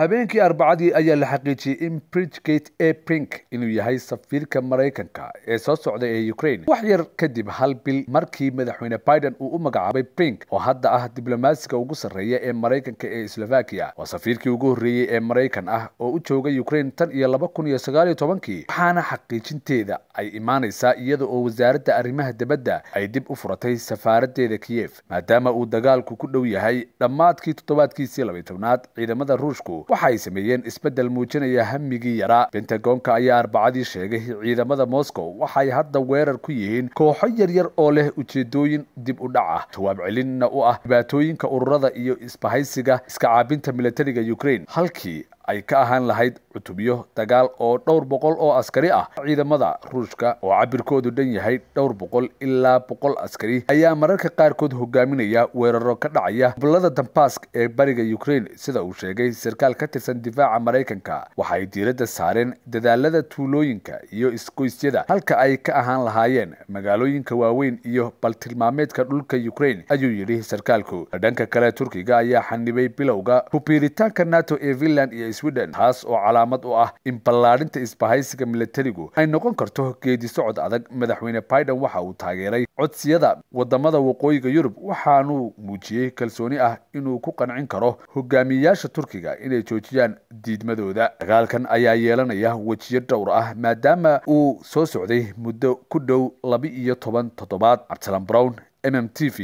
habeenkii arbacadii ayaa la xaqiijiyey in bridgate a pink inuu yahay safiirka maraykanka ee soo socda ee ukraine wax yar kadib hal bil markii madaxweyne biden uu u magacaabay brink oo hadda ah diblomaasiga ugu sarreeya ee maraykanka ee slovakia waa safiirkii ugu horreeyey ee maraykan ah oo u jooga ukraine tan iyo laba kun iyo sagaal iyo tobankii waxaana xaqiijinteeda ay imaanaysaa iyada oo wasaaradda arrimaha dibadda ay dib u furatay safaaraddeeda kiyev maadaama uu dagaalku ku dhow yahay dhammaadkii toddobaadkiisii labay ciidamada ruushku waxa sameeyeen isbeddel muujinaya hamigii yaraa bentagonka ayaa arbacadii sheegay ciidamada moscow waxay hadda weerar ku yihiin kooxo yaryar oo leh ujeedooyin dib u dhac ah jawaab celinna u ah dhibaatooyinka ururada iyo isbahaysiga iska caabinta milatariga ukrain halkii ay ka ahaan lahayd cutubyo dagaal oo dhowr boqol oo askari ah ciidamada ruushka oo cabirkoodu dhan yahay dhowr boqol ilaa boqol askari ayaa mararka qaarkood hogaaminaya weeraro ka dhacaya gobolada dambask ee bariga ukrain sida uu sheegay sarkaal ka tirsan difaaca maraykanka waxay diiradda saareen dadaalada tuulooyinka iyo isgoysyada halka ay ka ahaan lahaayeen magaalooyinka waaweyn iyo baltilmaameedka dhulka ukrain ayuu yidhi sarkaalku dhanka kale turkiga ayaa xanibay bilowga ku biiritaanka nato ee finland iyo sweden taas oo calaamad u ah in ballaadhinta isbahaysiga milatarigu ay noqon karto geedi socod adag madaxweyne biden waxa uu taageeray codsiyada waddamada waqooyiga yurub waxaanuu muujiyey kalsooni ah inuu ku qancin karo hogaamiyeyaasha turkiga inay joojiyaan diidmadooda dagaalkan ayaa yeelanaya wejiyo dhowr ah maadaama uu soo socday muddo ku dhow laba iyo toban toddobaad cabdisalaan brown m m t v